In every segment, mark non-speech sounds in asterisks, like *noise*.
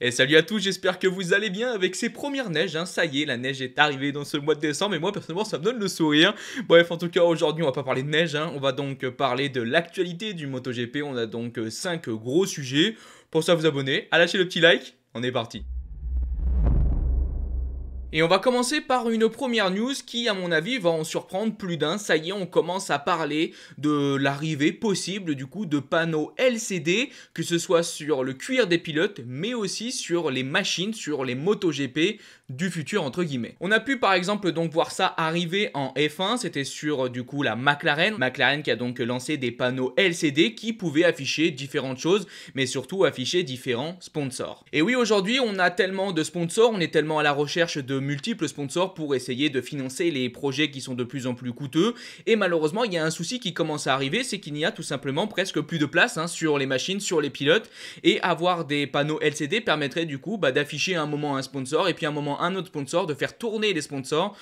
Et salut à tous, j'espère que vous allez bien avec ces premières neiges, hein. ça y est, la neige est arrivée dans ce mois de décembre et moi personnellement ça me donne le sourire. Bref, en tout cas aujourd'hui on va pas parler de neige, hein. on va donc parler de l'actualité du MotoGP, on a donc 5 gros sujets. Pour ça vous abonner, à lâcher le petit like, on est parti. Et on va commencer par une première news qui, à mon avis, va en surprendre plus d'un. Ça y est, on commence à parler de l'arrivée possible du coup de panneaux LCD, que ce soit sur le cuir des pilotes, mais aussi sur les machines, sur les MotoGP du futur entre guillemets. On a pu par exemple donc voir ça arriver en F1, c'était sur euh, du coup la McLaren, McLaren qui a donc lancé des panneaux LCD qui pouvaient afficher différentes choses mais surtout afficher différents sponsors. Et oui, aujourd'hui, on a tellement de sponsors, on est tellement à la recherche de multiples sponsors pour essayer de financer les projets qui sont de plus en plus coûteux et malheureusement, il y a un souci qui commence à arriver, c'est qu'il n'y a tout simplement presque plus de place hein, sur les machines, sur les pilotes et avoir des panneaux LCD permettrait du coup bah, d'afficher un moment un sponsor et puis un moment un autre sponsor, de faire tourner les sponsors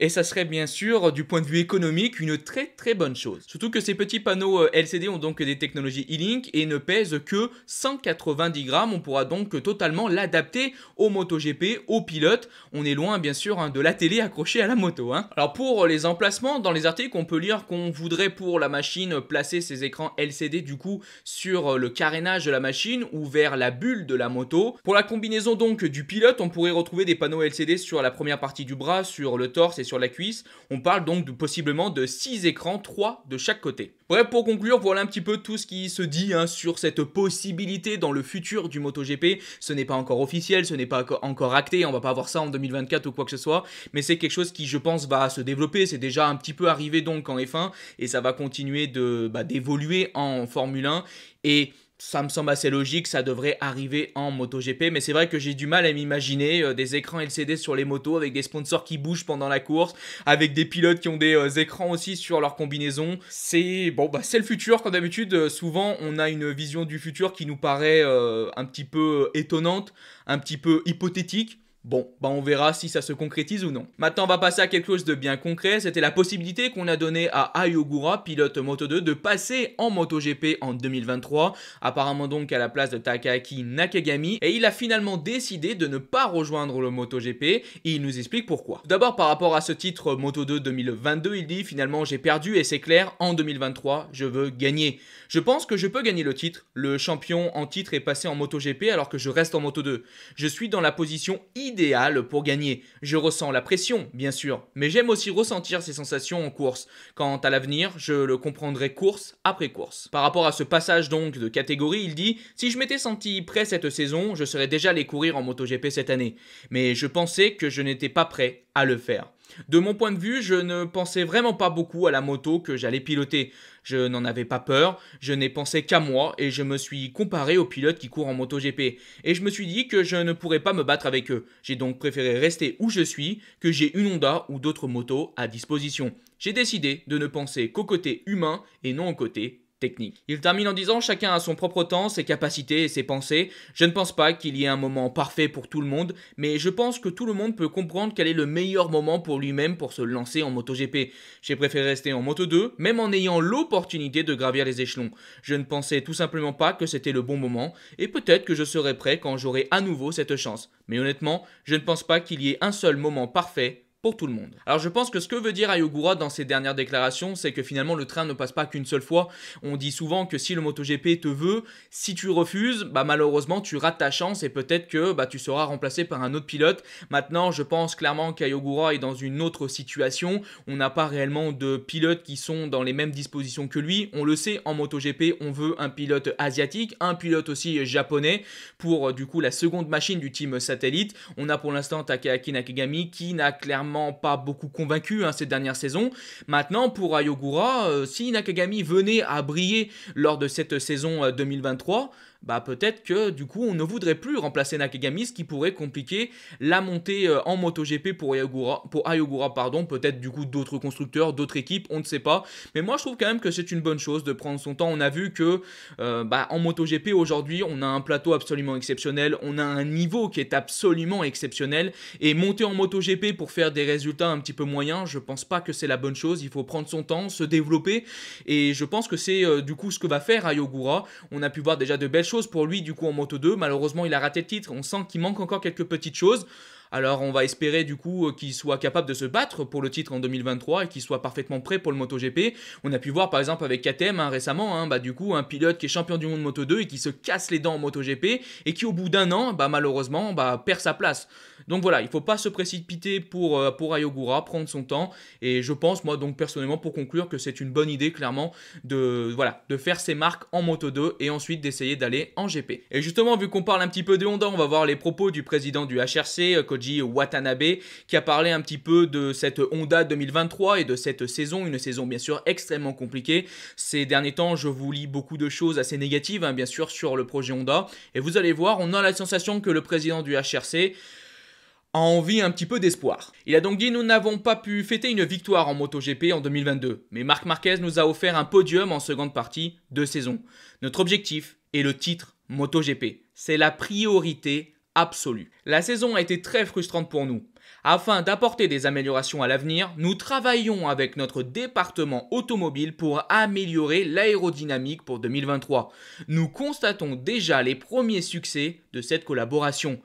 et ça serait bien sûr du point de vue économique une très très bonne chose. Surtout que ces petits panneaux euh, LCD ont donc des technologies e-link et ne pèsent que 190 grammes, on pourra donc totalement l'adapter au MotoGP, au pilote, on est loin bien sûr hein, de la télé accrochée à la moto. Hein. Alors pour les emplacements, dans les articles on peut lire qu'on voudrait pour la machine placer ses écrans LCD du coup sur euh, le carénage de la machine ou vers la bulle de la moto. Pour la combinaison donc du pilote, on pourrait retrouver des panneaux LCD sur la première partie du bras, sur le torse et sur la cuisse. On parle donc de, possiblement de 6 écrans, 3 de chaque côté. Bref, pour conclure, voilà un petit peu tout ce qui se dit hein, sur cette possibilité dans le futur du MotoGP. Ce n'est pas encore officiel, ce n'est pas encore acté, on va pas avoir ça en 2024 ou quoi que ce soit, mais c'est quelque chose qui, je pense, va se développer. C'est déjà un petit peu arrivé donc en F1 et ça va continuer de bah, d'évoluer en Formule 1 et ça me semble assez logique, ça devrait arriver en MotoGP, mais c'est vrai que j'ai du mal à m'imaginer euh, des écrans LCD sur les motos avec des sponsors qui bougent pendant la course, avec des pilotes qui ont des euh, écrans aussi sur leur combinaison. C'est bon, bah c'est le futur. Comme d'habitude, euh, souvent on a une vision du futur qui nous paraît un petit peu étonnante, un petit peu hypothétique. Bon, bah, on verra si ça se concrétise ou non. Maintenant, on va passer à quelque chose de bien concret. C'était la possibilité qu'on a donnée à Ayogura, pilote Moto 2, de passer en MotoGP en 2023, apparemment donc à la place de Takaki Nakagami. Et il a finalement décidé de ne pas rejoindre le MotoGP et il nous explique pourquoi. D'abord, par rapport à ce titre Moto 2 2022, il dit finalement j'ai perdu et c'est clair, en 2023, je veux gagner. Je pense que je peux gagner le titre. Le champion en titre est passé en MotoGP alors que je reste en Moto 2. Je suis dans la position idéale idéal pour gagner. Je ressens la pression, bien sûr, mais j'aime aussi ressentir ces sensations en course. Quant à l'avenir, je le comprendrai course après course. Par rapport à ce passage donc de catégorie, il dit Si je m'étais senti prêt cette saison, je serais déjà allé courir en MotoGP cette année. Mais je pensais que je n'étais pas prêt à le faire. De mon point de vue, je ne pensais vraiment pas beaucoup à la moto que j'allais piloter. Je n'en avais pas peur, je n'ai pensé qu'à moi et je me suis comparé aux pilotes qui courent en moto GP. Et je me suis dit que je ne pourrais pas me battre avec eux. J'ai donc préféré rester où je suis, que j'ai une Honda ou d'autres motos à disposition. J'ai décidé de ne penser qu'au côté humain et non au côté technique. Il termine en disant chacun a son propre temps, ses capacités et ses pensées. Je ne pense pas qu'il y ait un moment parfait pour tout le monde, mais je pense que tout le monde peut comprendre quel est le meilleur moment pour lui-même pour se lancer en MotoGP. J'ai préféré rester en Moto 2, même en ayant l'opportunité de gravir les échelons. Je ne pensais tout simplement pas que c'était le bon moment, et peut-être que je serai prêt quand j'aurai à nouveau cette chance. Mais honnêtement, je ne pense pas qu'il y ait un seul moment parfait pour tout le monde. Alors je pense que ce que veut dire Ayogura dans ses dernières déclarations, c'est que finalement le train ne passe pas qu'une seule fois. On dit souvent que si le MotoGP te veut, si tu refuses, bah malheureusement tu rates ta chance et peut-être que bah, tu seras remplacé par un autre pilote. Maintenant, je pense clairement qu'Ayogura est dans une autre situation. On n'a pas réellement de pilotes qui sont dans les mêmes dispositions que lui. On le sait, en MotoGP, on veut un pilote asiatique, un pilote aussi japonais pour du coup la seconde machine du team satellite. On a pour l'instant Takaaki Nakagami qui n'a clairement pas beaucoup convaincu hein, ces dernières saisons. Maintenant, pour Ayogura, euh, si Nakagami venait à briller lors de cette saison 2023, euh, bah, peut-être que du coup on ne voudrait plus remplacer Nakagami, ce qui pourrait compliquer la montée euh, en MotoGP pour Ayogura, pour Ayogura pardon, peut-être du coup d'autres constructeurs, d'autres équipes, on ne sait pas. Mais moi je trouve quand même que c'est une bonne chose de prendre son temps. On a vu que euh, bah, en MotoGP aujourd'hui on a un plateau absolument exceptionnel, on a un niveau qui est absolument exceptionnel et monter en MotoGP pour faire des résultats un petit peu moyens, je pense pas que c'est la bonne chose. Il faut prendre son temps, se développer et je pense que c'est euh, du coup ce que va faire Ayogura. On a pu voir déjà de belles chose pour lui du coup en moto 2. Malheureusement, il a raté le titre. On sent qu'il manque encore quelques petites choses. Alors on va espérer du coup euh, qu'il soit capable de se battre pour le titre en 2023 et qu'il soit parfaitement prêt pour le MotoGP. On a pu voir par exemple avec KTM hein, récemment, hein, bah, du coup un pilote qui est champion du monde Moto 2 et qui se casse les dents en MotoGP et qui au bout d'un an, bah, malheureusement, bah, perd sa place. Donc voilà, il ne faut pas se précipiter pour, euh, pour Ayogura, prendre son temps et je pense moi donc personnellement pour conclure que c'est une bonne idée clairement de, voilà, de faire ses marques en Moto 2 et ensuite d'essayer d'aller en GP. Et justement vu qu'on parle un petit peu de Honda, on va voir les propos du président du HRC, euh, Watanabe, qui a parlé un petit peu de cette Honda 2023 et de cette saison, une saison bien sûr extrêmement compliquée. Ces derniers temps, je vous lis beaucoup de choses assez négatives, hein, bien sûr, sur le projet Honda. Et vous allez voir, on a la sensation que le président du HRC a envie un petit peu d'espoir. Il a donc dit nous n'avons pas pu fêter une victoire en MotoGP en 2022, mais Marc Marquez nous a offert un podium en seconde partie de saison. Notre objectif est le titre MotoGP. C'est la priorité la saison a été très frustrante pour nous. Afin d'apporter des améliorations à l'avenir, nous travaillons avec notre département automobile pour améliorer l'aérodynamique pour 2023. Nous constatons déjà les premiers succès de cette collaboration.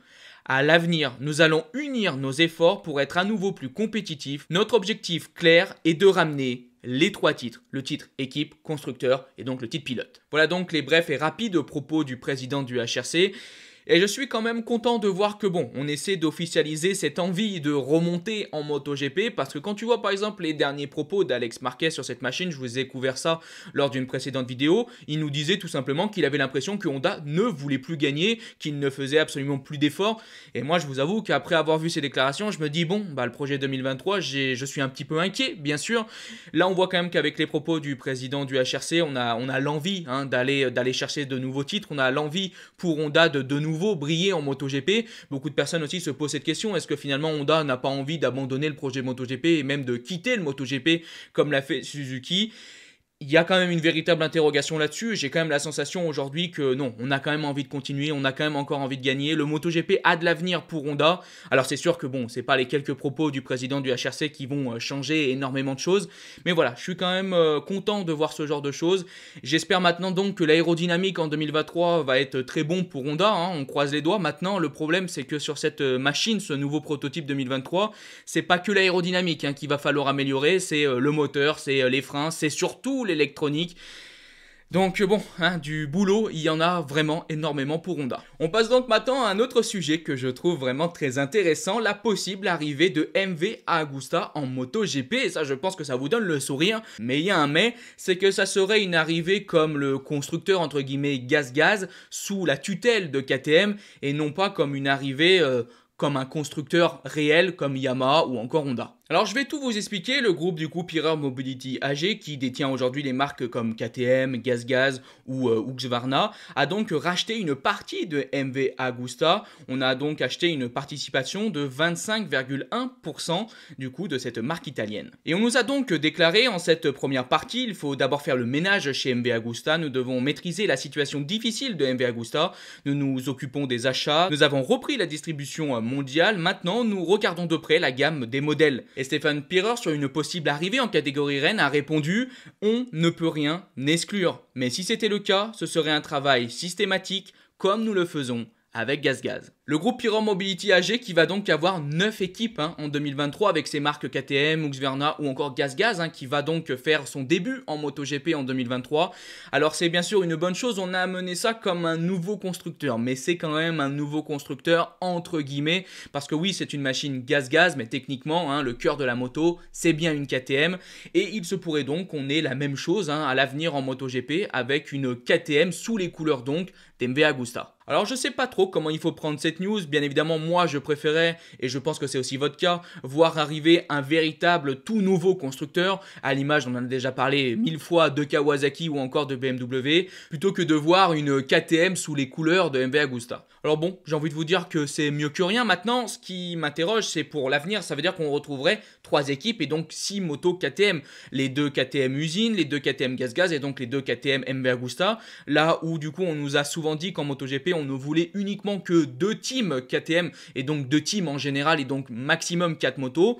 À l'avenir, nous allons unir nos efforts pour être à nouveau plus compétitifs. Notre objectif clair est de ramener les trois titres, le titre équipe, constructeur et donc le titre pilote. Voilà donc les brefs et rapides propos du président du HRC. Et je suis quand même content de voir que bon, on essaie d'officialiser cette envie de remonter en MotoGP parce que quand tu vois par exemple les derniers propos d'Alex Marquez sur cette machine, je vous ai couvert ça lors d'une précédente vidéo, il nous disait tout simplement qu'il avait l'impression que Honda ne voulait plus gagner, qu'il ne faisait absolument plus d'efforts. Et moi, je vous avoue qu'après avoir vu ces déclarations, je me dis bon, bah le projet 2023, je suis un petit peu inquiet, bien sûr. Là, on voit quand même qu'avec les propos du président du HRC, on a, on a l'envie hein, d'aller chercher de nouveaux titres, on a l'envie pour Honda de de nouveau briller en MotoGP. Beaucoup de personnes aussi se posent cette question est-ce que finalement Honda n'a pas envie d'abandonner le projet MotoGP et même de quitter le MotoGP comme l'a fait Suzuki il y a quand même une véritable interrogation là-dessus. J'ai quand même la sensation aujourd'hui que non, on a quand même envie de continuer, on a quand même encore envie de gagner. Le MotoGP a de l'avenir pour Honda. Alors c'est sûr que bon, c'est pas les quelques propos du président du HRC qui vont euh, changer énormément de choses, mais voilà, je suis quand même euh, content de voir ce genre de choses. J'espère maintenant donc que l'aérodynamique en 2023 va être très bon pour Honda. Hein. on croise les doigts. Maintenant, le problème c'est que sur cette euh, machine, ce nouveau prototype 2023, c'est pas que l'aérodynamique hein, qu'il va falloir améliorer, c'est le moteur, c'est les freins, c'est surtout les électronique Donc euh, bon, hein, du boulot, il y en a vraiment énormément pour Honda. On passe donc maintenant à un autre sujet que je trouve vraiment très intéressant, la possible arrivée de MV à Agusta en MotoGP, et ça je pense que ça vous donne le sourire, mais il y a un mais, c'est que ça serait une arrivée comme le constructeur entre guillemets gaz-gaz, sous la tutelle de KTM, et non pas comme une arrivée... Euh, comme un constructeur réel comme Yamaha ou encore Honda. Alors je vais tout vous expliquer, le groupe du coup Pirer Mobility AG qui détient aujourd'hui les marques comme KTM, GazGaz ou Uxvarna euh, a donc racheté une partie de MV Agusta. On a donc acheté une participation de 25,1% du coup de cette marque italienne. Et on nous a donc déclaré en cette première partie, il faut d'abord faire le ménage chez MV Agusta, nous devons maîtriser la situation difficile de MV Agusta, nous nous occupons des achats, nous avons repris la distribution mondiale, maintenant nous regardons de près la gamme des modèles. Et Stéphane Pirer, sur une possible arrivée en catégorie reine, a répondu On ne peut rien exclure. Mais si c'était le cas, ce serait un travail systématique comme nous le faisons avec GazGaz. Le groupe Pyro Mobility AG qui va donc avoir 9 équipes hein, en 2023 avec ses marques KTM, Uxverna ou encore Gaz Gaz hein, qui va donc faire son début en MotoGP en 2023. Alors c'est bien sûr une bonne chose, on a amené ça comme un nouveau constructeur, mais c'est quand même un nouveau constructeur entre guillemets parce que oui c'est une machine Gaz, mais techniquement hein, le cœur de la moto c'est bien une KTM et il se pourrait donc qu'on ait la même chose à l'avenir en MotoGP avec une KTM sous les couleurs donc d'MV Agusta. Alors je sais pas trop comment il faut prendre cette news, bien évidemment moi je préférais, et je pense que c'est aussi votre cas, voir arriver un véritable tout nouveau constructeur, à l'image on en a déjà parlé mille fois de Kawasaki ou encore de BMW, plutôt que de voir une KTM sous les couleurs de MV Agusta. Alors bon, j'ai envie de vous dire que c'est mieux que rien maintenant, ce qui m'interroge c'est pour l'avenir, ça veut dire qu'on retrouverait trois équipes et donc six motos KTM, les deux KTM usines, les deux KTM gaz gaz et donc les deux KTM MV Agusta, là où du coup on nous a souvent dit qu'en MotoGP on ne voulait uniquement que deux teams KTM et donc deux teams en général et donc maximum 4 motos.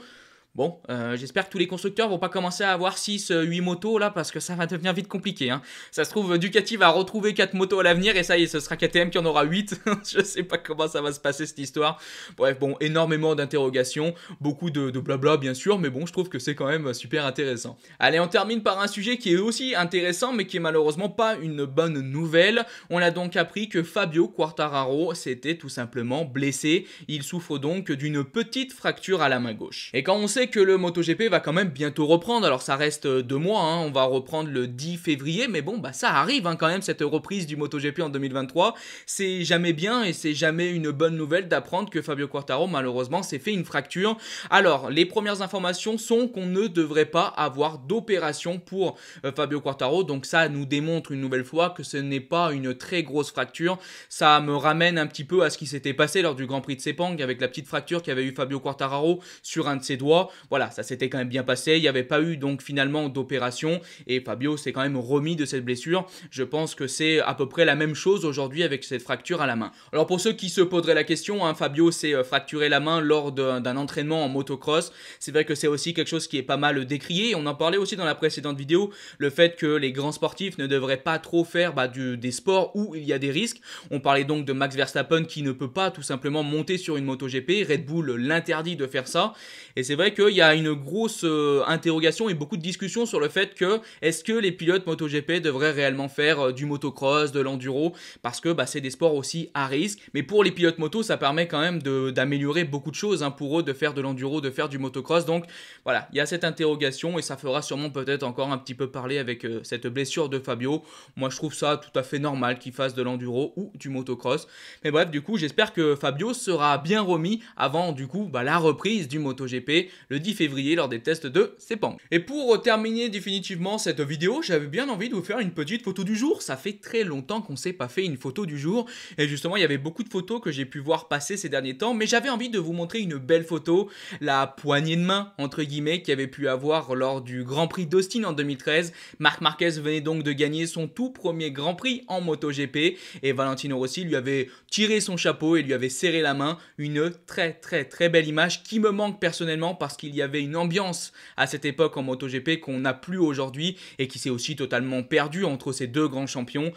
Bon, euh, j'espère que tous les constructeurs vont pas commencer à avoir 6, 8 euh, motos là parce que ça va devenir vite compliqué. Hein. Ça se trouve, Ducati va retrouver 4 motos à l'avenir et ça y est, ce sera KTM qui en aura 8. *laughs* Je sais pas comment ça va se passer cette histoire. Bref, bon, énormément d'interrogations, beaucoup de, de, blabla bien sûr, mais bon, je trouve que c'est quand même super intéressant. Allez, on termine par un sujet qui est aussi intéressant mais qui est malheureusement pas une bonne nouvelle. On a donc appris que Fabio Quartararo s'était tout simplement blessé. Il souffre donc d'une petite fracture à la main gauche. Et quand on sait que le MotoGP va quand même bientôt reprendre. Alors ça reste euh, deux mois, hein. on va reprendre le 10 février, mais bon, bah ça arrive hein, quand même cette reprise du MotoGP en 2023. C'est jamais bien et c'est jamais une bonne nouvelle d'apprendre que Fabio Quartaro malheureusement s'est fait une fracture. Alors les premières informations sont qu'on ne devrait pas avoir d'opération pour euh, Fabio Quartaro, donc ça nous démontre une nouvelle fois que ce n'est pas une très grosse fracture. Ça me ramène un petit peu à ce qui s'était passé lors du Grand Prix de Sepang avec la petite fracture qu'avait eu Fabio Quartaro sur un de ses doigts. Voilà, ça s'était quand même bien passé. Il n'y avait pas eu donc finalement d'opération et Fabio s'est quand même remis de cette blessure. Je pense que c'est à peu près la même chose aujourd'hui avec cette fracture à la main. Alors pour ceux qui se poseraient la question, hein, Fabio s'est euh, fracturé la main lors d'un entraînement en motocross. C'est vrai que c'est aussi quelque chose qui est pas mal décrié. On en parlait aussi dans la précédente vidéo, le fait que les grands sportifs ne devraient pas trop faire bah, du, des sports où il y a des risques. On parlait donc de Max Verstappen qui ne peut pas tout simplement monter sur une moto MotoGP. Red Bull l'interdit de faire ça. Et c'est vrai que il y a une grosse euh, interrogation et beaucoup de discussions sur le fait que est-ce que les pilotes MotoGP devraient réellement faire euh, du motocross, de l'enduro, parce que bah, c'est des sports aussi à risque. Mais pour les pilotes moto, ça permet quand même d'améliorer beaucoup de choses hein, pour eux, de faire de l'enduro, de faire du motocross. Donc voilà, il y a cette interrogation et ça fera sûrement peut-être encore un petit peu parler avec euh, cette blessure de Fabio. Moi, je trouve ça tout à fait normal qu'il fasse de l'enduro ou du motocross. Mais bref, du coup, j'espère que Fabio sera bien remis avant du coup bah, la reprise du MotoGP le 10 février lors des tests de Sepang. Et pour terminer définitivement cette vidéo, j'avais bien envie de vous faire une petite photo du jour. Ça fait très longtemps qu'on s'est pas fait une photo du jour. Et justement, il y avait beaucoup de photos que j'ai pu voir passer ces derniers temps. Mais j'avais envie de vous montrer une belle photo, la poignée de main, entre guillemets, qui avait pu avoir lors du Grand Prix d'Austin en 2013. Marc Marquez venait donc de gagner son tout premier Grand Prix en MotoGP. Et Valentino Rossi lui avait tiré son chapeau et lui avait serré la main. Une très très très belle image qui me manque personnellement parce que il y avait une ambiance à cette époque en MotoGP qu'on n'a plus aujourd'hui et qui s'est aussi totalement perdue entre ces deux grands champions.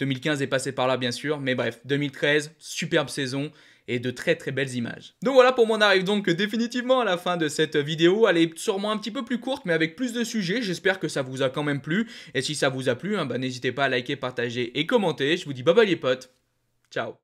2015 est passé par là bien sûr, mais bref, 2013, superbe saison et de très très belles images. Donc voilà pour moi on arrive donc définitivement à la fin de cette vidéo, elle est sûrement un petit peu plus courte mais avec plus de sujets, j'espère que ça vous a quand même plu, et si ça vous a plu, hein, bah, n'hésitez pas à liker, partager et commenter, je vous dis bye bye les potes, ciao